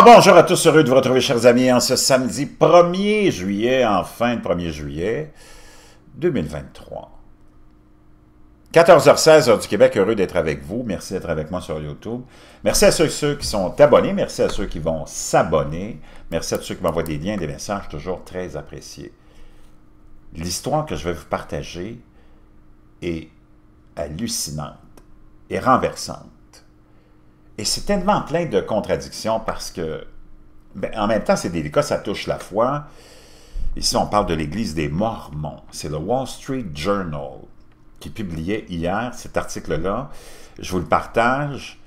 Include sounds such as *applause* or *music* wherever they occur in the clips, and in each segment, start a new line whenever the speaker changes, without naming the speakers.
bonjour à tous, heureux de vous retrouver chers amis en ce samedi 1er juillet, en fin de 1er juillet 2023. 14h16 heure du Québec, heureux d'être avec vous. Merci d'être avec moi sur YouTube. Merci à ceux, ceux, qui sont abonnés, merci à ceux qui vont s'abonner, merci à tous ceux qui m'envoient des liens, des messages, toujours très appréciés. L'histoire que je vais vous partager est hallucinante et renversante. Et c'est tellement plein de contradictions parce que, ben, en même temps, c'est délicat, ça touche la foi. Ici, on parle de l'Église des Mormons. C'est le Wall Street Journal qui publiait hier cet article-là. Je vous le partage.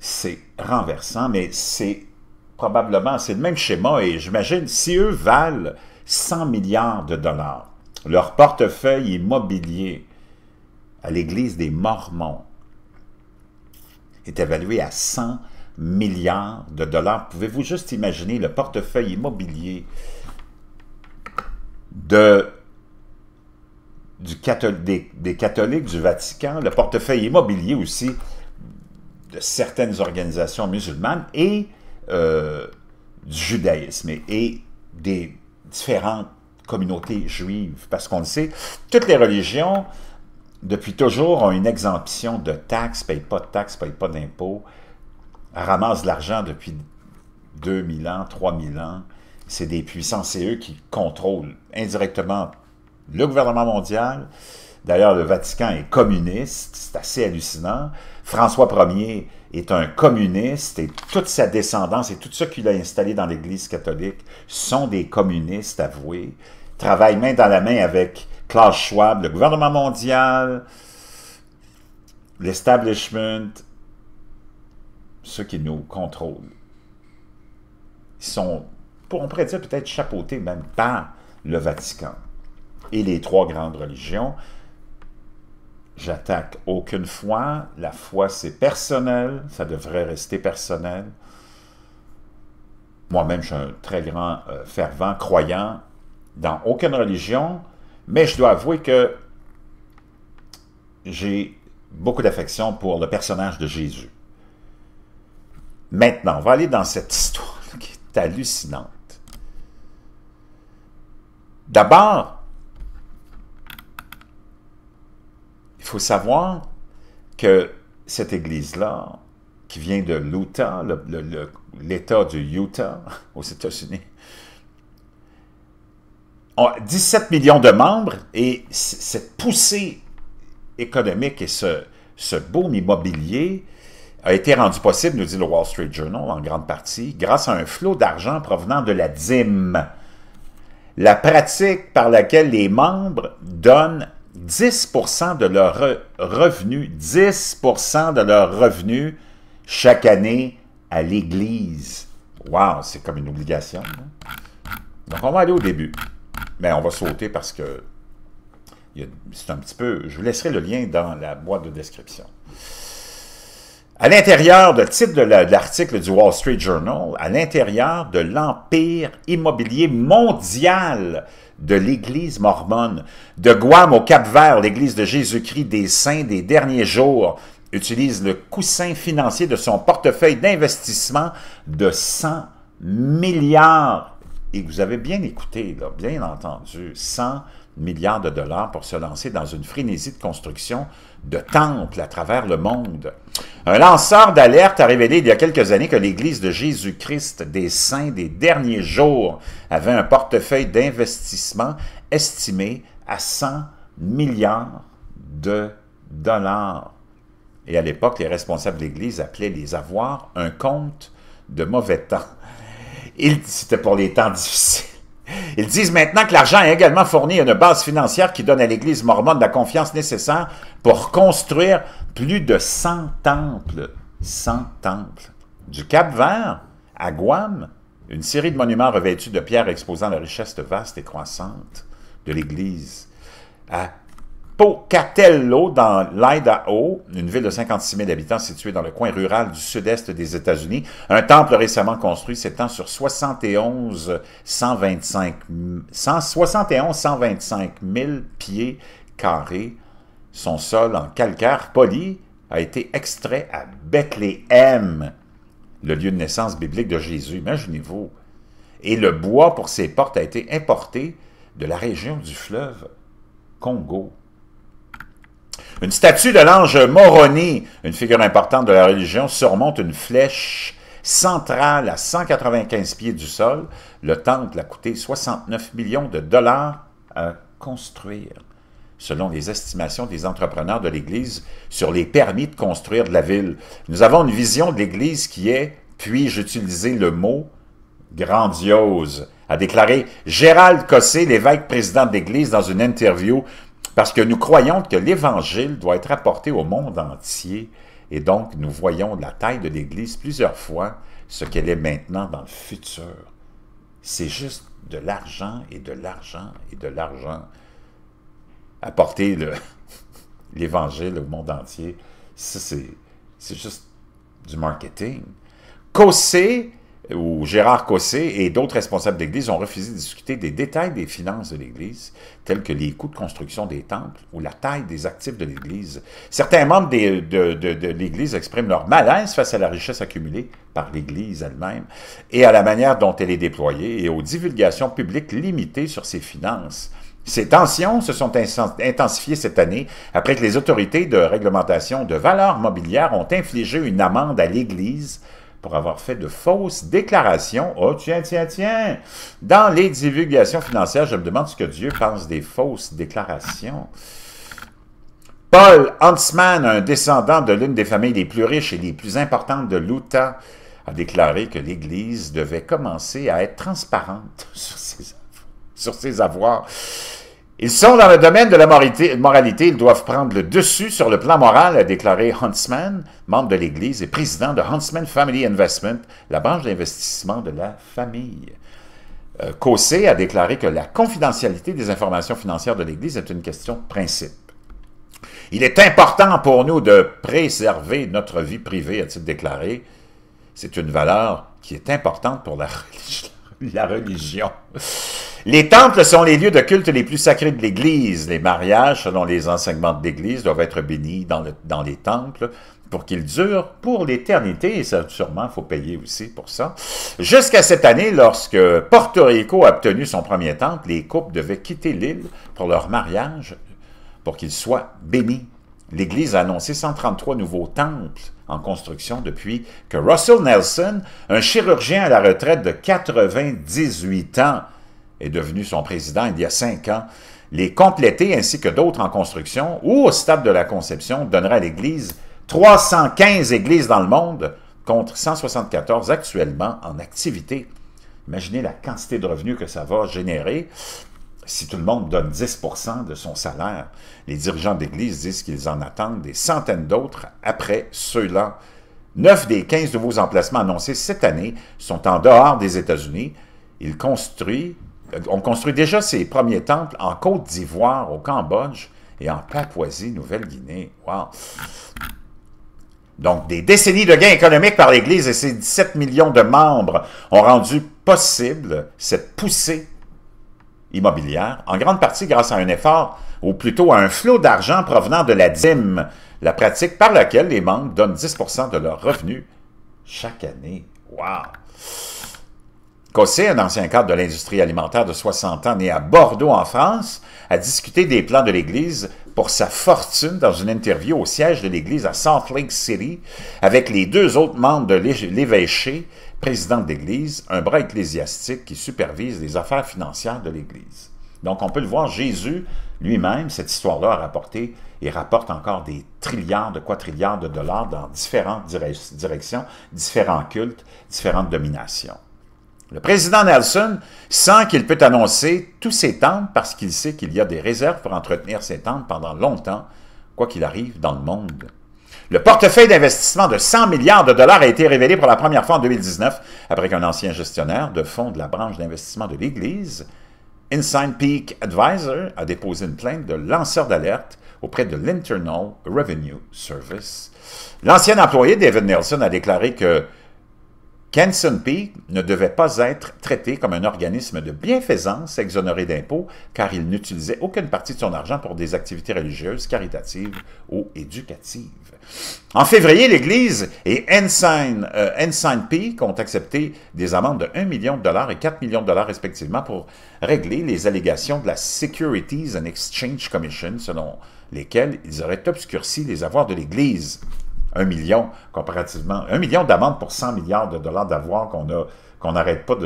C'est renversant, mais c'est probablement, c'est le même schéma. Et j'imagine, si eux valent 100 milliards de dollars, leur portefeuille immobilier à l'Église des Mormons, est évalué à 100 milliards de dollars. Pouvez-vous juste imaginer le portefeuille immobilier de, des, catholiques du Vatican, le portefeuille immobilier aussi de certaines organisations musulmanes et euh, du judaïsme et des différentes communautés juives, parce qu'on le sait, toutes les religions depuis toujours, ont une exemption de taxes, ne payent pas de taxes, ne payent pas d'impôts, ramassent de l'argent depuis 2000 ans, 3000 ans. C'est des puissances, c'est eux qui contrôlent indirectement le gouvernement mondial. D'ailleurs, le Vatican est communiste, c'est assez hallucinant. François Ier est un communiste et toute sa descendance et tout ce qu'il a installé dans l'Église catholique sont des communistes avoués, travaillent main dans la main avec Claude Schwab, le gouvernement mondial, l'establishment, ceux qui nous contrôlent. Ils sont, on pourrait dire, peut-être chapeautés même par le Vatican et les trois grandes religions. J'attaque aucune foi. La foi, c'est personnel. Ça devrait rester personnel. Moi-même, je suis un très grand euh, fervent croyant dans aucune religion, mais je dois avouer que j'ai beaucoup d'affection pour le personnage de Jésus. Maintenant, on va aller dans cette histoire *laughs* qui est hallucinante. D'abord, il faut savoir que cette église-là, qui vient de l'Utah, l'État du Utah *laughs* aux États-Unis, 17 millions de membres et cette poussée économique et ce, boom immobilier a été rendu possible, nous dit le Wall Street Journal en grande partie, grâce à un flot d'argent provenant de la dîme, la pratique par laquelle les membres donnent 10 de leurs revenus, 10 de leurs revenus chaque année à l'Église. Wow, c'est comme une obligation. Hein? Donc, on va aller au début. Mais on va sauter parce que c'est un petit peu... Je vous laisserai le lien dans la boîte de description. À l'intérieur, le titre de l'article du Wall Street Journal, à l'intérieur de l'empire immobilier mondial de l'Église mormone, de Guam au Cap-Vert, l'Église de Jésus-Christ des saints des derniers jours, utilise le coussin financier de son portefeuille d'investissement de 100 milliards et vous avez bien écouté, bien entendu, 100 milliards de dollars pour se lancer dans une frénésie de construction de temples à travers le monde. Un lanceur d'alerte a révélé il y a quelques années que l'Église de Jésus-Christ des saints des derniers jours avait un portefeuille d'investissement estimé à 100 milliards de dollars. Et à l'époque, les responsables de l'Église appelaient les avoirs un compte de mauvais temps. C'était pour les temps difficiles. Ils disent maintenant que l'argent est également fourni à une base financière qui donne à l'Église mormone la confiance nécessaire pour construire plus de 100 temples. 100 temples. Du Cap Vert à Guam, une série de monuments revêtus de pierres exposant la richesse vaste et croissante de l'Église. À Catello dans l'Idaho, une ville de 56 000 habitants située dans le coin rural du sud-est des États-Unis. Un temple récemment construit s'étend sur 71 125, 125 000 pieds carrés. Son sol en calcaire poli a été extrait à Bethléem, le lieu de naissance biblique de Jésus. Imaginez-vous. Et le bois pour ses portes a été importé de la région du fleuve Congo. Une statue de l'ange Moroni, une figure importante de la religion, surmonte une flèche centrale à 195 pieds du sol. Le temple a coûté 69 millions de dollars à construire, selon les estimations des entrepreneurs de l'Église sur les permis de construire de la ville. Nous avons une vision de l'Église qui est, puis-je utiliser le mot, grandiose, a déclaré Gérald Cossé, l'évêque président de l'église, dans une interview parce que nous croyons que l'Évangile doit être apporté au monde entier, et donc nous voyons la taille de l'Église plusieurs fois ce qu'elle est maintenant dans le futur. C'est juste de l'argent et de l'argent et de l'argent. Apporter *laughs* l'Évangile au monde entier, c'est juste du marketing. Cossé, où Gérard Cossé et d'autres responsables d'église ont refusé de discuter des détails des finances de l'Église, tels que les coûts de construction des temples ou la taille des actifs de l'Église. Certains membres de, de l'Église expriment leur malaise face à la richesse accumulée par l'Église elle-même et à la manière dont elle est déployée et aux divulgations publiques limitées sur ses finances. Ces tensions se sont intensifiées cette année après que les autorités de réglementation de valeurs mobilières ont infligé une amende à l'Église pour avoir fait de fausses déclarations. Oh, tiens, tiens, tiens! Dans les divulgations financières, je me demande ce que Dieu pense des fausses déclarations. Paul Hansman, un descendant de l'une des familles les plus riches et les plus importantes de l'Utah, a déclaré que l'Église devait commencer à être transparente *laughs* sur ses avoirs. Ils sont dans le domaine de la moralité, ils doivent prendre le dessus sur le plan moral, a déclaré Huntsman, membre de l'Église et président de Huntsman Family Investment, la banque d'investissement de la famille. Euh, a déclaré que la confidentialité des informations financières de l'Église est une question de principe. Il est important pour nous de préserver notre vie privée, a-t-il déclaré. C'est une valeur qui est importante pour La *laughs* religion. Les temples sont les lieux de culte les plus sacrés de l'Église. Les mariages, selon les enseignements de l'Église, doivent être bénis dans, le, dans les temples pour qu'ils durent pour l'éternité, et ça, sûrement, il faut payer aussi pour ça. Jusqu'à cette année, lorsque Porto Rico a obtenu son premier temple, les couples devaient quitter l'île pour leur mariage, pour qu'ils soient bénis. L'Église a annoncé 133 nouveaux temples en construction depuis que Russell Nelson, un chirurgien à la retraite de 98 ans, est devenu son président il y a cinq ans, les compléter ainsi que d'autres en construction ou au stade de la conception donnerait à l'Église 315 églises dans le monde contre 174 actuellement en activité. Imaginez la quantité de revenus que ça va générer si tout le monde donne 10 de son salaire. Les dirigeants d'église disent qu'ils en attendent des centaines d'autres après ceux-là. Neuf des 15 nouveaux emplacements annoncés cette année sont en dehors des États-Unis. Ils construisent on construit déjà ses premiers temples en Côte d'Ivoire, au Cambodge et en Papouasie-Nouvelle-Guinée. Wow! Donc, des décennies de gains économiques par l'Église et ses 17 millions de membres ont rendu possible cette poussée immobilière, en grande partie grâce à un effort, ou plutôt à un flot d'argent provenant de la dîme, la pratique par laquelle les membres donnent 10 de leurs revenus chaque année. Wow! Cossé, un ancien cadre de l'industrie alimentaire de 60 ans, né à Bordeaux en France, a discuté des plans de l'Église pour sa fortune dans une interview au siège de l'Église à Salt Lake City avec les deux autres membres de l'évêché, président de l'Église, un bras ecclésiastique qui supervise les affaires financières de l'Église. Donc on peut le voir, Jésus lui-même, cette histoire-là a rapporté et rapporte encore des trilliards de quadrilliards de dollars dans différentes directions, différents cultes, différentes dominations. Le président Nelson sent qu'il peut annoncer tous ses temps parce qu'il sait qu'il y a des réserves pour entretenir ses temps pendant longtemps, quoi qu'il arrive dans le monde. Le portefeuille d'investissement de 100 milliards de dollars a été révélé pour la première fois en 2019 après qu'un ancien gestionnaire de fonds de la branche d'investissement de l'Église, Insign Peak Advisor, a déposé une plainte de lanceur d'alerte auprès de l'Internal Revenue Service. L'ancien employé David Nelson a déclaré que Canson Peak ne devait pas être traité comme un organisme de bienfaisance exonéré d'impôts, car il n'utilisait aucune partie de son argent pour des activités religieuses, caritatives ou éducatives. En février, l'Église et Ensign, euh, ont accepté des amendes de 1 million de dollars et 4 millions de dollars respectivement pour régler les allégations de la Securities and Exchange Commission, selon lesquelles ils auraient obscurci les avoirs de l'Église. Un million comparativement, un million d'amende pour 100 milliards de dollars d'avoir qu'on a qu'on n'arrête pas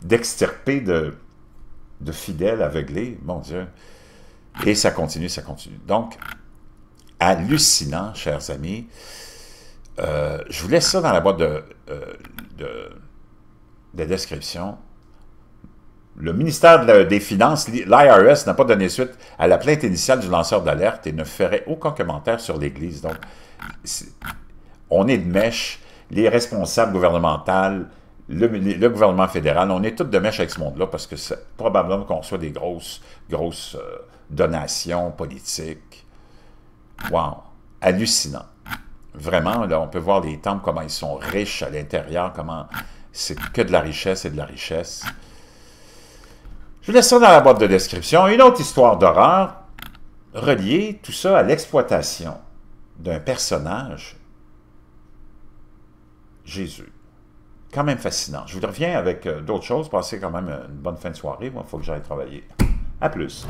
d'extirper de, de, fidèles aveuglés, mon Dieu. Et ça continue, ça continue. Donc, hallucinant, chers amis. Euh, je vous laisse ça dans la boîte de, euh, description. Le ministère des Finances, l'IRS, n'a pas donné suite à la plainte initiale du lanceur d'alerte et ne ferait aucun commentaire sur l'Église. Donc, on est de mèche, les responsables gouvernementaux, le, gouvernement fédéral, on est tous de mèche avec ce monde-là parce que c'est probablement qu'on soit des grosses, grosses euh, donations politiques. Wow! Hallucinant! Vraiment, là, on peut voir les temples, comment ils sont riches à l'intérieur, comment c'est que de la richesse et de la richesse. Je laisse ça dans la boîte de description. Une autre histoire d'horreur reliée, tout ça, à l'exploitation d'un personnage, Jésus. Quand même fascinant. Je vous reviens avec euh, d'autres choses. Passez quand même une bonne fin de soirée. Moi, il faut que j'aille travailler. À plus.